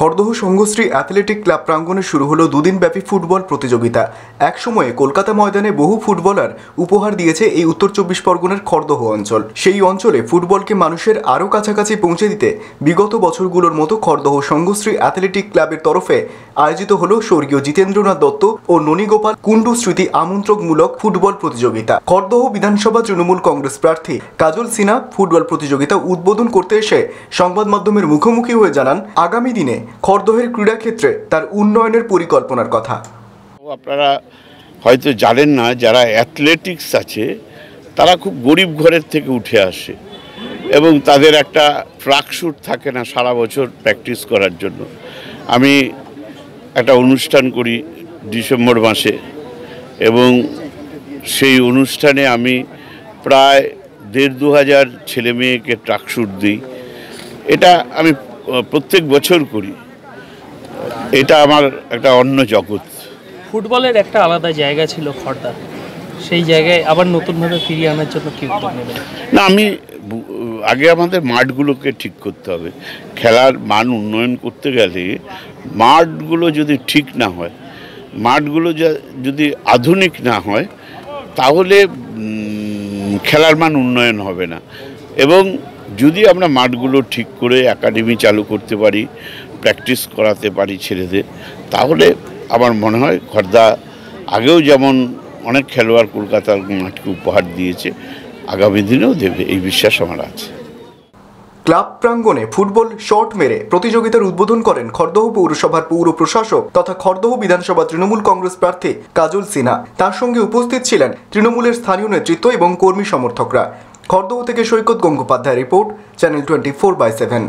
Khardah সংঘশ্রী athletic club প্রাঙ্গণে শুরু হলো দুদিনব্যাপী ফুটবল প্রতিযোগিতা এক সময়ে কলকাতা ময়দানে বহু ফুটবলার উপহার দিয়েছে এই উত্তর চব্বিশ পরগনার খড়দহ অঞ্চল সেই অঞ্চলে ফুটবলকে মানুষের আরও কাছাকাছি পৌঁছে দিতে বিগত বছরগুলোর মতো খড়দহ সংঘশ্রী অ্যাথলেটিক ক্লাবের তরফে আয়োজিত হলো স্বর্গীয় জিতেন্দ্রনাথ দত্ত ও ননীগোপাল কুণ্ডু স্মৃতি আমন্ত্রকমূলক ফুটবল প্রতিযোগিতা খড়দহ বিধানসভা তৃণমূল কংগ্রেস প্রার্থী কাজল সিনহা ফুটবল প্রতিযোগিতা উদ্বোধন করতে এসে সংবাদ মাধ্যমের মুখোমুখি হয়ে জানান আগামী দিনে খর্দহের ক্রীড়াক্ষেত্রে তার উন্নয়নের পরিকল্পনার কথা আপনারা হয়তো জানেন না যারা অ্যাথলেটিক্স আছে তারা খুব গরিব ঘরের থেকে উঠে আসে এবং তাদের একটা ট্রাকশ্যুট থাকে না সারা বছর প্র্যাকটিস করার জন্য আমি একটা অনুষ্ঠান করি ডিসেম্বর মাসে এবং সেই অনুষ্ঠানে আমি প্রায় দেড় দু হাজার ছেলে মেয়েকে ট্রাকশ্যুট দিই এটা আমি প্রত্যেক বছর করি এটা আমার একটা অন্য জগৎ ফুটবলের একটা আলাদা জায়গা ছিল খর্দা সেই জায়গায় আবার নতুনভাবে ফিরিয়ে আনার জন্য কি না আমি আগে আমাদের মাঠগুলোকে ঠিক করতে হবে খেলার মান উন্নয়ন করতে গেলে মাঠগুলো যদি ঠিক না হয় মাঠগুলো যদি আধুনিক না হয় তাহলে খেলার মান উন্নয়ন হবে না এবং যদি আমরা মাঠগুলো ঠিক করে একাডেমি চালু করতে পারি প্র্যাকটিস করাতে পারি ছেলেদের তাহলে আমার মনে হয় খর্দা আগেও যেমন অনেক খেলোয়াড় কলকাতার মাঠকে উপহার দিয়েছে আগামী দিনেও দেবে এই বিশ্বাস আমার আছে ক্লাব প্রাঙ্গনে ফুটবল শট মেরে প্রতিযোগিতার উদ্বোধন করেন খড়দহ পৌরসভার পৌর প্রশাসক তথা খর্দহ বিধানসভা তৃণমূল কংগ্রেস প্রার্থী কাজল সিনহা তার সঙ্গে উপস্থিত ছিলেন তৃণমূলের স্থানীয় নেতৃত্ব এবং কর্মী সমর্থকরা খর্দহ থেকে Saikat Gangopadhyay report channel twenty four by seven